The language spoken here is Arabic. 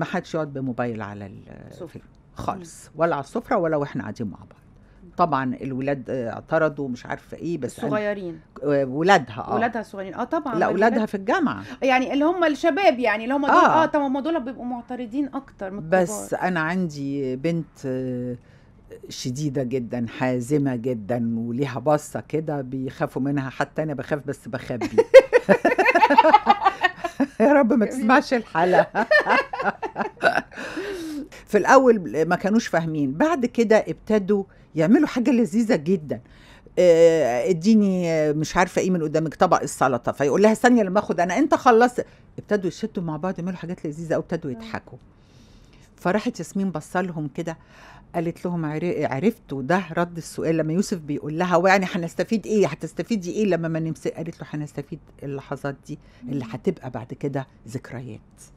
ما حدش يقعد بموبايل على السفرة خالص ولا على السفرة ولا واحنا قاعدين مع بعض طبعا الولاد اعترضوا مش عارفه ايه بس صغيرين آه، ولادها اه ولادها صغيرين اه طبعا لا يعني ولادها في الجامعه يعني اللي هم الشباب يعني اللي هم دول اه, آه طبعا دول بيبقوا معترضين اكتر من بس الكبار. انا عندي بنت آه، شديده جدا حازمه جدا وليها بصه كده بيخافوا منها حتى انا بخاف بس بخبي رب ما تسمعش الحلقه في الاول ما كانوش فاهمين بعد كده ابتدوا يعملوا حاجه لذيذه جدا آه، اديني مش عارفه ايه من قدامك طبق السلطه فيقول لها ثانيه لما اخد انا انت خلصت ابتدوا يشدوا مع بعض يعملوا حاجات لذيذه وابتدوا يضحكوا فراحت ياسمين بصلهم كده قالت لهم عرفتوا ده رد السؤال لما يوسف بيقول لها ويعني هنستفيد ايه هتستفيدي ايه لما ما نمسك قالت له هنستفيد اللحظات دي اللي هتبقى بعد كده ذكريات